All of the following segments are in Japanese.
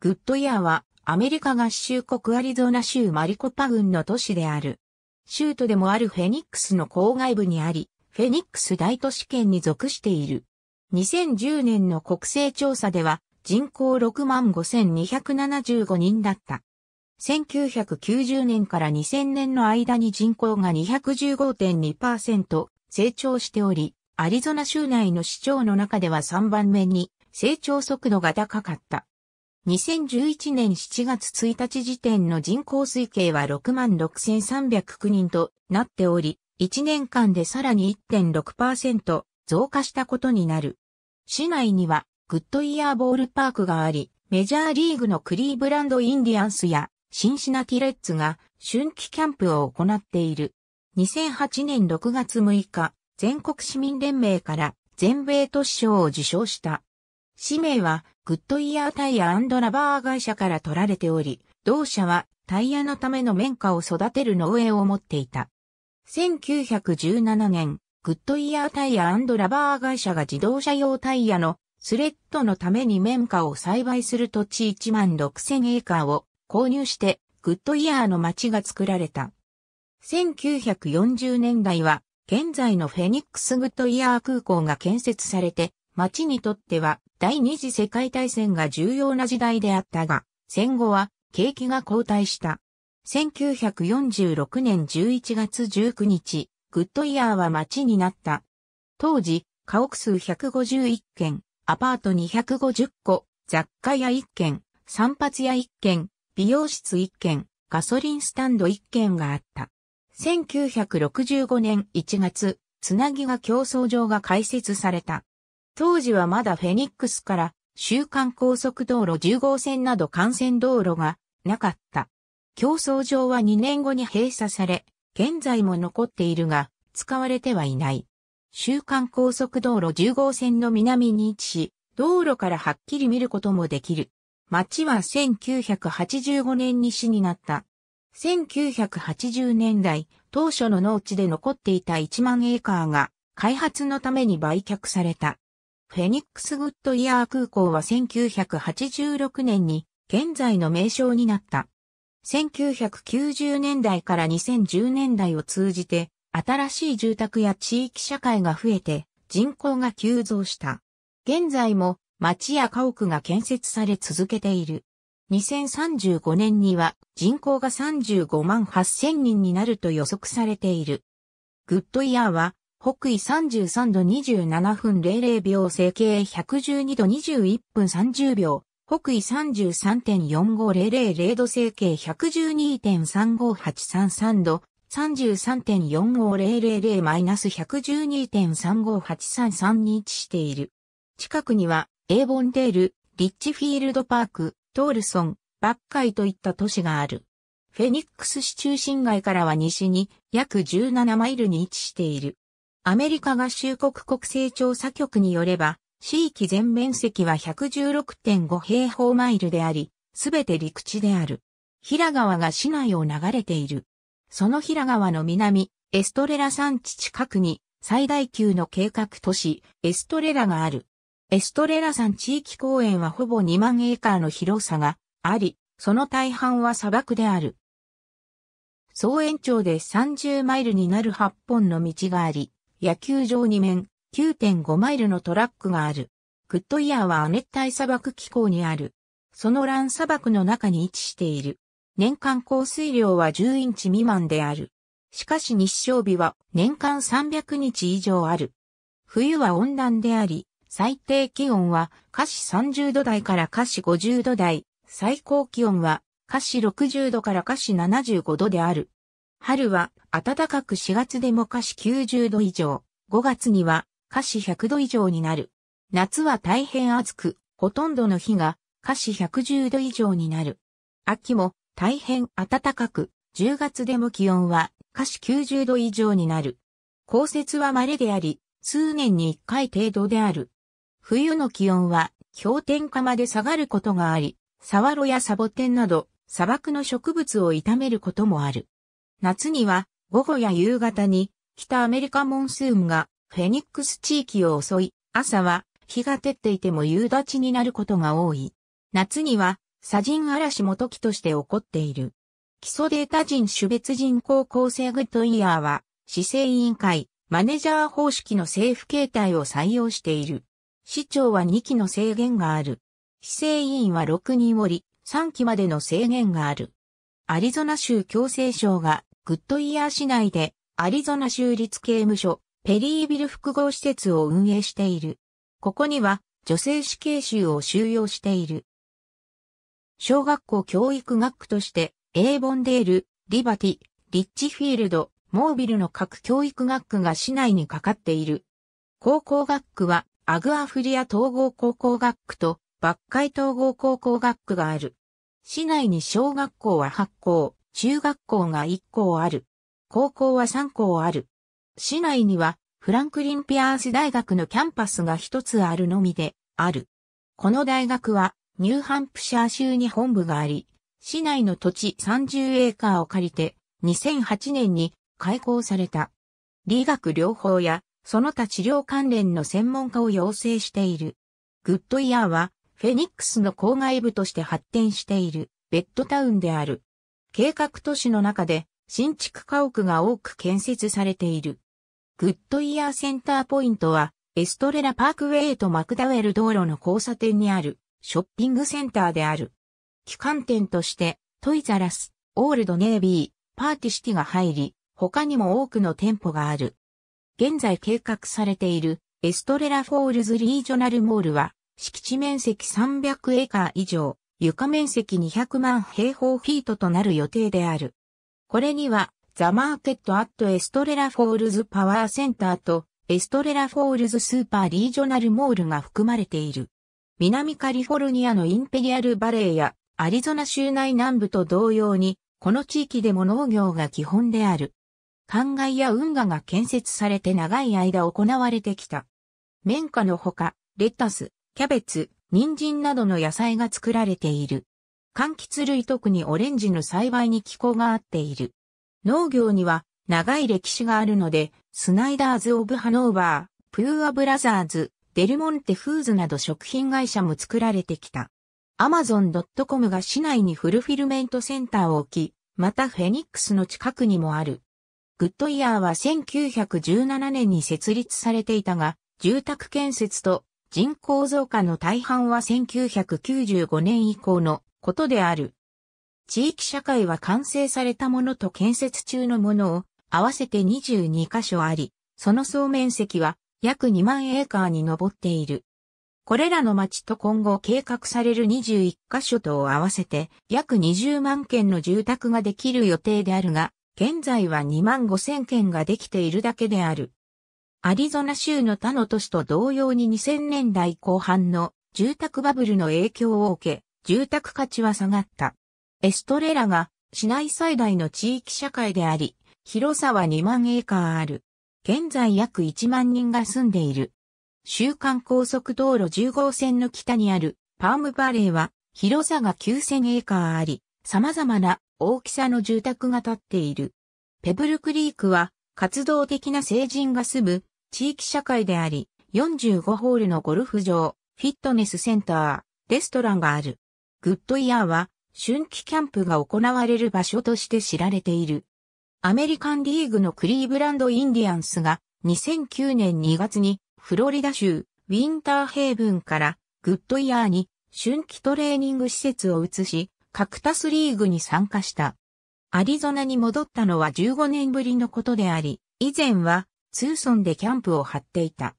グッドイヤーはアメリカ合衆国アリゾナ州マリコパ郡の都市である。州都でもあるフェニックスの郊外部にあり、フェニックス大都市圏に属している。2010年の国勢調査では人口6万5275人だった。1990年から2000年の間に人口が215.2%成長しており、アリゾナ州内の市長の中では3番目に成長速度が高かった。2011年7月1日時点の人口推計は66,309人となっており、1年間でさらに1.6%増加したことになる。市内にはグッドイヤーボールパークがあり、メジャーリーグのクリーブランドインディアンスやシンシナティレッツが春季キャンプを行っている。2008年6月6日、全国市民連盟から全米都市賞を受賞した。市名はグッドイヤータイヤラバー会社から取られており、同社はタイヤのための綿花を育てる農園を持っていた。1917年、グッドイヤータイヤラバー会社が自動車用タイヤのスレッドのために綿花を栽培する土地1万6000エーカーを購入してグッドイヤーの町が作られた。1940年代は現在のフェニックスグッドイヤー空港が建設されて町にとっては第二次世界大戦が重要な時代であったが、戦後は景気が後退した。1946年11月19日、グッドイヤーは町になった。当時、家屋数151軒、アパート250個、雑貨屋1軒、散髪屋1軒、美容室1軒、ガソリンスタンド1軒があった。1965年1月、つなぎが競争場が開設された。当時はまだフェニックスから週間高速道路10号線など幹線道路がなかった。競争場は2年後に閉鎖され、現在も残っているが、使われてはいない。週間高速道路10号線の南に位置し、道路からはっきり見ることもできる。町は1985年に市になった。1980年代、当初の農地で残っていた1万エーカーが開発のために売却された。フェニックス・グッドイヤー空港は1986年に現在の名称になった。1990年代から2010年代を通じて新しい住宅や地域社会が増えて人口が急増した。現在も町や家屋が建設され続けている。2035年には人口が35万8000人になると予測されている。グッドイヤーは北緯33度27分00秒、整形112度21分30秒、北緯33.4500度整形112.35833度、33.4500マイナス112.35833に位置している。近くには、エーボンデール、リッチフィールドパーク、トールソン、バッカイといった都市がある。フェニックス市中心街からは西に約17マイルに位置している。アメリカ合衆国国勢調査局によれば、地域全面積は116.5平方マイルであり、すべて陸地である。平川が市内を流れている。その平川の南、エストレラ山地近くに最大級の計画都市、エストレラがある。エストレラ山地域公園はほぼ2万エーカーの広さがあり、その大半は砂漠である。総延長で30マイルになる8本の道があり、野球場2面、9.5マイルのトラックがある。グッドイヤーは亜熱帯砂漠気候にある。そのラン砂漠の中に位置している。年間降水量は10インチ未満である。しかし日照日は年間300日以上ある。冬は温暖であり、最低気温は華氏30度台から華氏50度台、最高気温は華氏60度から華氏75度である。春は暖かく4月でも華氏90度以上、5月には華氏100度以上になる。夏は大変暑く、ほとんどの日が華氏110度以上になる。秋も大変暖かく、10月でも気温は華氏90度以上になる。降雪は稀であり、数年に1回程度である。冬の気温は氷点下まで下がることがあり、サワロやサボテンなど砂漠の植物を傷めることもある。夏には午後や夕方に北アメリカモンスーンがフェニックス地域を襲い、朝は日が照っていても夕立ちになることが多い。夏には砂人嵐も時として起こっている。基礎データ人種別人口構成グッドイヤーは、市政委員会、マネジャー方式の政府形態を採用している。市長は2期の制限がある。市政委員は6人おり、3期までの制限がある。アリゾナ州共生省がグッドイヤー市内でアリゾナ州立刑務所ペリービル複合施設を運営している。ここには女性死刑囚を収容している。小学校教育学区としてエーボンデール、リバティ、リッチフィールド、モービルの各教育学区が市内にかかっている。高校学区はアグアフリア統合高校学区とバッカイ統合高校学区がある。市内に小学校は8校、中学校が1校ある。高校は3校ある。市内にはフランクリン・ピアース大学のキャンパスが一つあるのみである。この大学はニューハンプシャー州に本部があり、市内の土地30エーカーを借りて2008年に開校された。理学療法やその他治療関連の専門家を養成している。グッドイヤーはフェニックスの郊外部として発展しているベッドタウンである。計画都市の中で新築家屋が多く建設されている。グッドイヤーセンターポイントは、エストレラパークウェイとマクダウェル道路の交差点にあるショッピングセンターである。旗艦店として、トイザラス、オールドネイビー、パーティシティが入り、他にも多くの店舗がある。現在計画されているエストレラフォールズリージョナルモールは、敷地面積300エーカー以上、床面積200万平方フィートとなる予定である。これには、ザ・マーケット・アット・エストレラ・フォールズ・パワー・センターと、エストレラ・フォールズ・スーパー・リージョナル・モールが含まれている。南カリフォルニアのインペリアル・バレーや、アリゾナ州内南部と同様に、この地域でも農業が基本である。灌漑や運河が建設されて長い間行われてきた。綿花のほか、レタス、キャベツ、人参などの野菜が作られている。柑橘類特にオレンジの栽培に気候が合っている。農業には長い歴史があるので、スナイダーズ・オブ・ハノーバー、プーア・ブラザーズ、デルモンテ・フーズなど食品会社も作られてきた。アマゾン .com が市内にフルフィルメントセンターを置き、またフェニックスの近くにもある。グッドイヤーは1917年に設立されていたが、住宅建設と人口増加の大半は1995年以降のことである。地域社会は完成されたものと建設中のものを合わせて22カ所あり、その総面積は約2万エーカーに上っている。これらの町と今後計画される21カ所とを合わせて約20万件の住宅ができる予定であるが、現在は2万5千件ができているだけである。アリゾナ州の他の都市と同様に2000年代後半の住宅バブルの影響を受け、住宅価値は下がった。エストレラが市内最大の地域社会であり、広さは2万エーカーある。現在約1万人が住んでいる。週間高速道路10号線の北にあるパームバレーは広さが9000エーカーあり、様々な大きさの住宅が建っている。ペブルクリークは活動的な成人が住む地域社会であり、45ホールのゴルフ場、フィットネスセンター、レストランがある。グッドイヤーは、春季キャンプが行われる場所として知られている。アメリカンリーグのクリーブランドインディアンスが2009年2月にフロリダ州ウィンターヘイブンからグッドイヤーに春季トレーニング施設を移し、カクタスリーグに参加した。アリゾナに戻ったのは15年ぶりのことであり、以前はツーソンでキャンプを張っていた。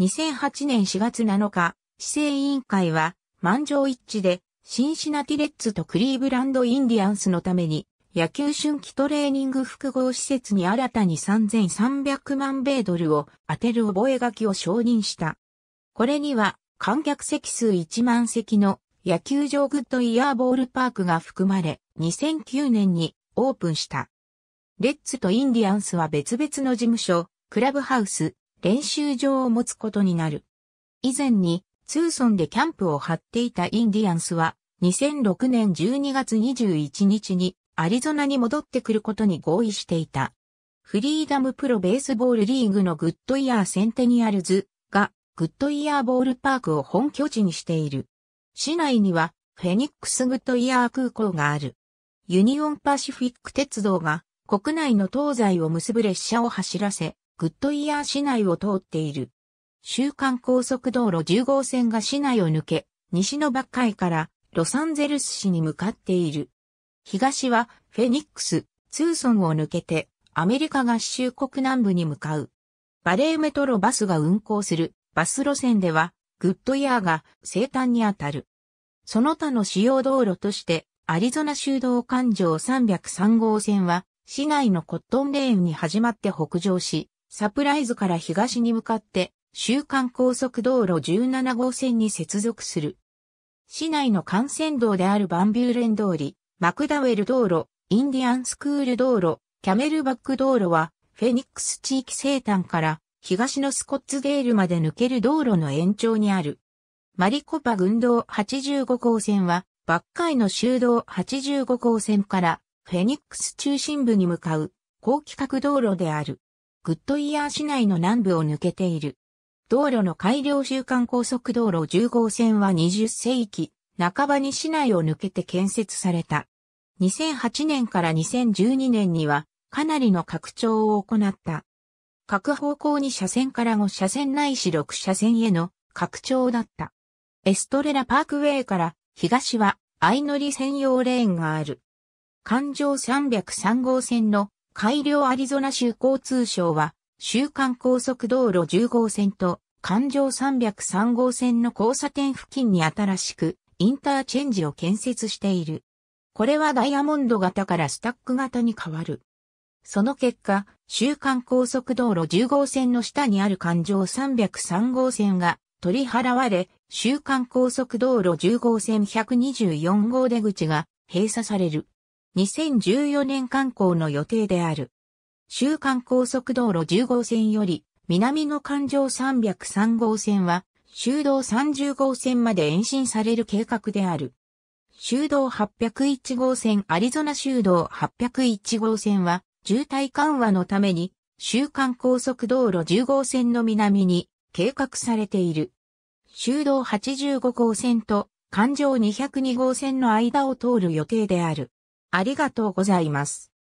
2008年4月7日、市政委員会は満場一致でシンシナティレッツとクリーブランドインディアンスのために野球春季トレーニング複合施設に新たに3300万米ドルを当てる覚書を承認した。これには観客席数1万席の野球場グッドイヤーボールパークが含まれ2009年にオープンした。レッツとインディアンスは別々の事務所、クラブハウス、練習場を持つことになる。以前に、ツーソンでキャンプを張っていたインディアンスは、2006年12月21日にアリゾナに戻ってくることに合意していた。フリーダムプロベースボールリーグのグッドイヤーセンテニアルズがグッドイヤーボールパークを本拠地にしている。市内にはフェニックスグッドイヤー空港がある。ユニオンパシフィック鉄道が国内の東西を結ぶ列車を走らせ、グッドイヤー市内を通っている。週間高速道路10号線が市内を抜け、西のバッカイからロサンゼルス市に向かっている。東はフェニックス、ツーソンを抜けてアメリカ合衆国南部に向かう。バレーメトロバスが運行するバス路線ではグッドイヤーが生誕にあたる。その他の主要道路としてアリゾナ州道環状303号線は市内のコットンレーンに始まって北上し、サプライズから東に向かって、週間高速道路17号線に接続する。市内の幹線道であるバンビューレン通り、マクダウェル道路、インディアンスクール道路、キャメルバック道路は、フェニックス地域西端から東のスコッツデールまで抜ける道路の延長にある。マリコパ群道85号線は、バッカイの修道85号線からフェニックス中心部に向かう高規格道路である。グッドイヤー市内の南部を抜けている。道路の改良週間高速道路10号線は20世紀半ばに市内を抜けて建設された。2008年から2012年にはかなりの拡張を行った。各方向に車線から5車線ないし6車線への拡張だった。エストレラパークウェイから東は相乗り専用レーンがある。環状303号線の改良アリゾナ州交通省は、週間高速道路10号線と環状303号線の交差点付近に新しくインターチェンジを建設している。これはダイヤモンド型からスタック型に変わる。その結果、週間高速道路10号線の下にある環状303号線が取り払われ、週間高速道路10号線124号出口が閉鎖される。2014年観光の予定である。週間高速道路10号線より南の環状303号線は修道30号線まで延伸される計画である。修道801号線アリゾナ修道801号線は渋滞緩和のために週間高速道路10号線の南に計画されている。修道85号線と環状202号線の間を通る予定である。ありがとうございます。